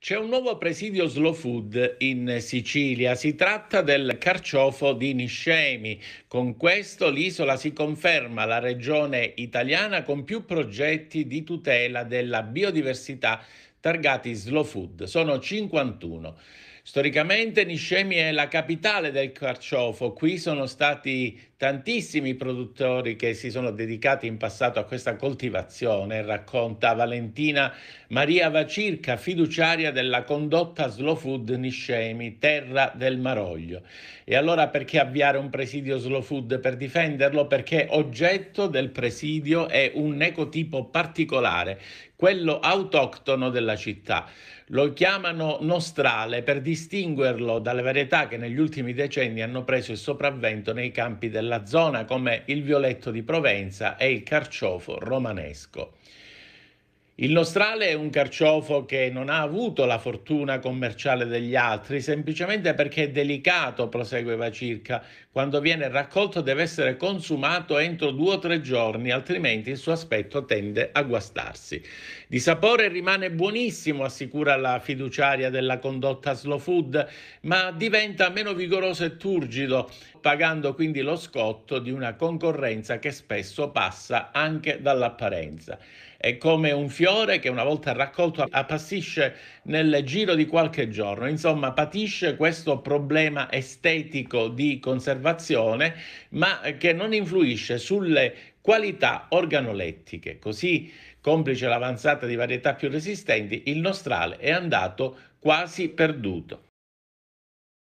C'è un nuovo presidio slow food in Sicilia, si tratta del carciofo di Niscemi. Con questo l'isola si conferma la regione italiana con più progetti di tutela della biodiversità targati slow food, sono 51. Storicamente Niscemi è la capitale del carciofo, qui sono stati tantissimi produttori che si sono dedicati in passato a questa coltivazione, racconta Valentina Maria Vacirca, fiduciaria della condotta Slow Food Niscemi, terra del Maroglio. E allora perché avviare un presidio Slow Food per difenderlo? Perché oggetto del presidio è un ecotipo particolare quello autoctono della città. Lo chiamano nostrale per distinguerlo dalle varietà che negli ultimi decenni hanno preso il sopravvento nei campi della zona come il violetto di Provenza e il carciofo romanesco. Il nostrale è un carciofo che non ha avuto la fortuna commerciale degli altri, semplicemente perché è delicato, prosegueva Circa. Quando viene raccolto deve essere consumato entro due o tre giorni, altrimenti il suo aspetto tende a guastarsi. Di sapore rimane buonissimo, assicura la fiduciaria della condotta Slow Food, ma diventa meno vigoroso e turgido, pagando quindi lo scotto di una concorrenza che spesso passa anche dall'apparenza. È come un fiore migliore che una volta raccolto appassisce nel giro di qualche giorno. Insomma, patisce questo problema estetico di conservazione, ma che non influisce sulle qualità organolettiche. Così, complice l'avanzata di varietà più resistenti, il nostrale è andato quasi perduto.